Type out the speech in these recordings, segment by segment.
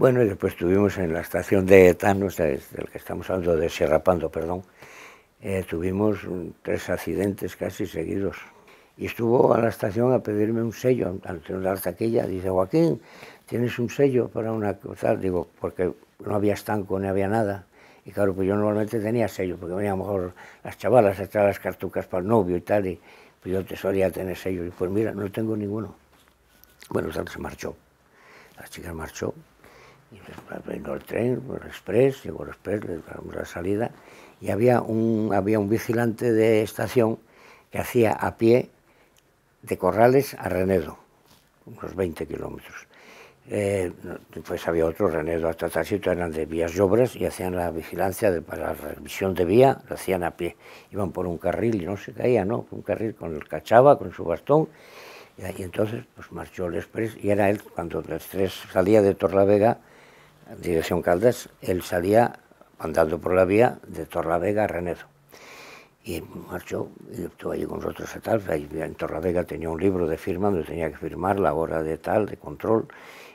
Bueno, y después estuvimos en la estación de Etano, del que estamos hablando, de Sierra Pando, perdón, eh, tuvimos tres accidentes casi seguidos. Y estuvo a la estación a pedirme un sello, tener una taquilla, dice, Joaquín, ¿tienes un sello para una cosa? Digo, porque no había estanco, no había nada. Y claro, pues yo normalmente tenía sello, porque venía a lo mejor las chavalas a echar las cartucas para el novio y tal, y pues yo te solía tener sello. Y pues mira, no tengo ninguno. Bueno, entonces se marchó. La chica marchó, Vengo el tren, el express, llegó el express, le damos la salida, y había un, había un vigilante de estación que hacía a pie de Corrales a Renedo, unos 20 kilómetros. Eh, después había otro, Renedo hasta Tarsito, eran de vías obras y hacían la vigilancia de, para la revisión de vía, lo hacían a pie. Iban por un carril y no se caía, ¿no? Un carril con el cachaba, con su bastón. Y, ahí entonces pues marchó el Express y era él, cuando el Express salía de Torlavega, dirección Caldas, él salía andando por la vía de Torlavega a Renedo. Y marchó, y estuvo allí con nosotros a tal, en Torlavega tenía un libro de firma donde tenía que firmar la hora de tal, de control,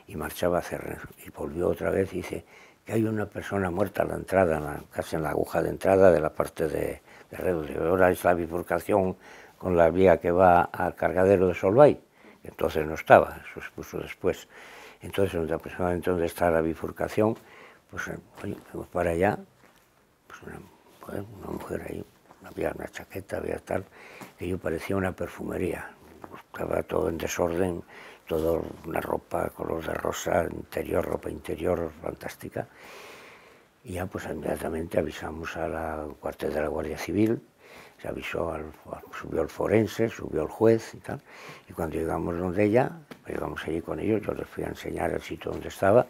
y marchaba hacia Renedo. Y volvió otra vez y dice que hay una persona muerta a la entrada, casi en la aguja de entrada de la parte de, de Renedo. Ahora es la bifurcación con la vía que va al cargadero de Solvay. Entonces no estaba, eso se puso después. Entonces, aproximadamente donde está la bifurcación, pues eh, para allá, pues una mujer, ahí, había una chaqueta, había tal, que parecía una perfumería. Estaba todo en desorden, toda una ropa color de rosa, interior, ropa interior, fantástica. Y ya pues inmediatamente avisamos al cuartel de la Guardia Civil, se avisó, al, subió el forense, subió el juez y tal. Y cuando llegamos donde ella, llegamos allí con ellos, yo les fui a enseñar el sitio donde estaba.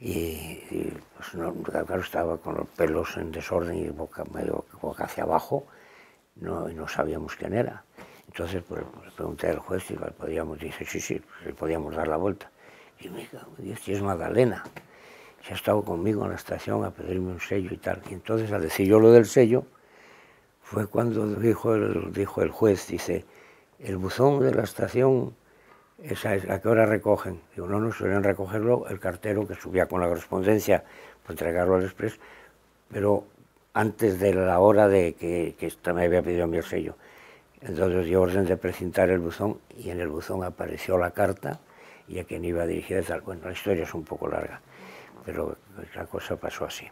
Y, pues claro, estaba con los pelos en desorden y boca, medio boca hacia abajo. y no sabíamos quién era. Entonces pues, le pregunté al juez si podíamos, dice, sí, sí, pues, le podíamos dar la vuelta. Y me dijo, si es Magdalena, ya ha estado conmigo en la estación a pedirme un sello y tal. Y entonces al decir yo lo del sello, fue cuando dijo el, dijo el juez, dice, el buzón de la estación, es, ¿a qué hora recogen? Digo, no, no, suelen recogerlo el cartero que subía con la correspondencia para pues, entregarlo al express, pero antes de la hora de que, que me había pedido mi sello. Entonces dio orden de presentar el buzón y en el buzón apareció la carta y a quien iba dirigida tal. Bueno, la historia es un poco larga, pero la cosa pasó así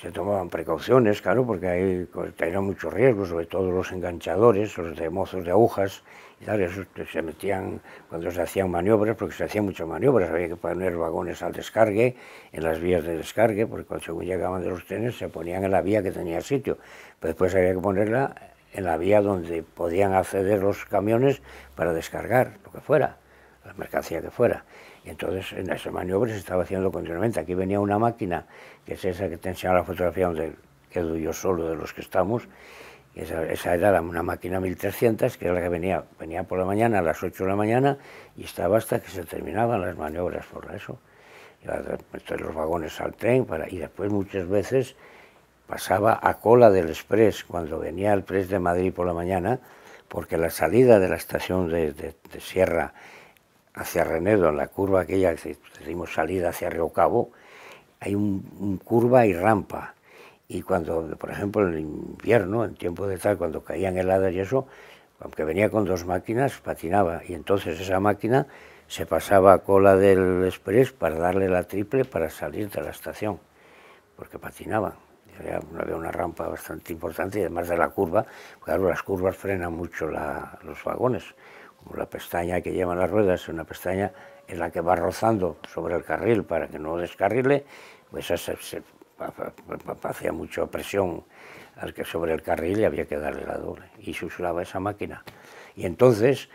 se tomaban precauciones, claro, porque ahí tenía muchos riesgos, sobre todo los enganchadores, los de mozos de agujas, y tal, esos se metían cuando se hacían maniobras, porque se hacían muchas maniobras, había que poner vagones al descargue, en las vías de descargue, porque cuando según llegaban de los trenes se ponían en la vía que tenía sitio, pero después había que ponerla en la vía donde podían acceder los camiones para descargar lo que fuera, la mercancía que fuera. Y entonces en esa maniobra se estaba haciendo continuamente. Aquí venía una máquina, que es esa que te enseñaba la fotografía donde quedo yo solo de los que estamos, esa, era una máquina 1300, que era la que venía, venía por la mañana a las 8 de la mañana y estaba hasta que se terminaban las maniobras por eso. Iba a meter los vagones al tren para, y después muchas veces pasaba a cola del express cuando venía el press de Madrid por la mañana, porque la salida de la estación de Sierra hacia Renedo, en la curva aquella que decimos salida hacia Río Cabo, hay un, curva y rampa. Y cuando, por ejemplo, en el invierno, en tiempo de tal, cuando caían heladas y eso, aunque venía con dos máquinas, patinaba. Y entonces esa máquina se pasaba a cola del express para darle la triple para salir de la estación, porque patinaban. Había una rampa bastante importante y además de la curva, pues claro, las curvas frenan mucho los vagones la pestaña que lleva las ruedas, es una pestaña en la que va rozando sobre el carril para que no descarrile, pues hacía mucha presión al que sobre el carril y había que darle la doble. Y se usaba esa máquina. Y entonces,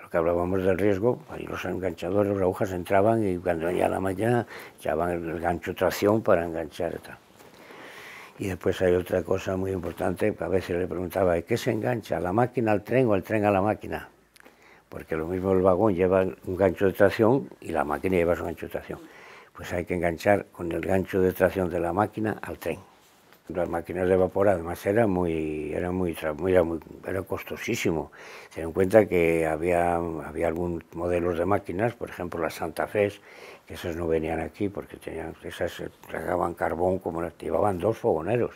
lo que hablábamos del riesgo, ahí los enganchadores, las agujas entraban y cuando ya la mañana echaban el gancho tracción para enganchar. Y, y después hay otra cosa muy importante, que a veces le preguntaba, ¿qué se engancha? ¿La máquina al tren o el tren a la máquina? porque lo mismo el vagón lleva un gancho de tracción y la máquina lleva su gancho de tracción. Pues hay que enganchar con el gancho de tracción de la máquina al tren. Las máquinas de vapor además era muy, era muy, era muy, era costosísimo. se en cuenta que había, había algunos modelos de máquinas, por ejemplo las Santa Fe, que esas no venían aquí porque tenían, esas tragaban carbón como llevaban dos fogoneros,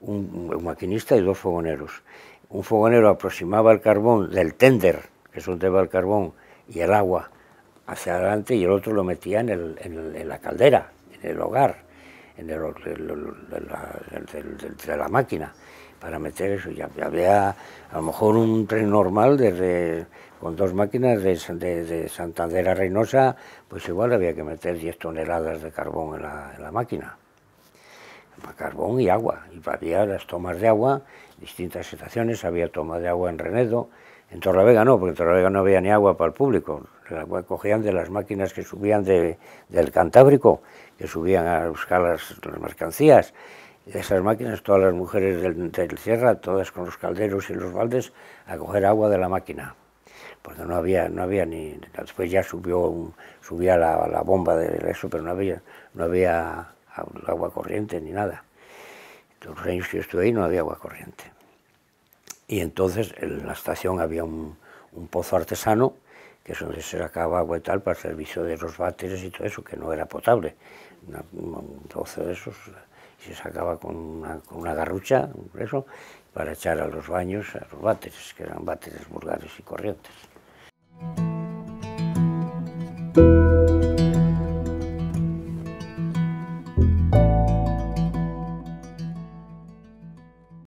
un maquinista y dos fogoneros. Un fogonero aproximaba el carbón del tender que el carbón y el agua hacia adelante y el otro lo metía en, la caldera, en el hogar, en de la máquina para meter eso. Ya, había a lo mejor un tren normal con dos máquinas de, Santander a Reynosa, pues igual había que meter 10 toneladas de carbón en la, máquina. Carbón y agua. Y había las tomas de agua, distintas estaciones, había toma de agua en Renedo, en Vega no, porque en Vega no había ni agua para el público. El agua cogían de las máquinas que subían del Cantábrico, que subían a buscar las, las mercancías. Y esas máquinas, todas las mujeres del, Sierra, todas con los calderos y los baldes, a coger agua de la máquina. Porque no había, no había ni. Después ya subió subía la, bomba de eso, pero no había, no había agua corriente ni nada. Los años que estuve ahí no había agua corriente. Y entonces en la estación había un, pozo artesano, que es donde se sacaba agua y tal, para el servicio de los váteres y todo eso, que no era potable. Entonces de esos se sacaba con una, garrucha, un garrucha, para echar a los baños, a los váteres, que eran váteres vulgares y corrientes.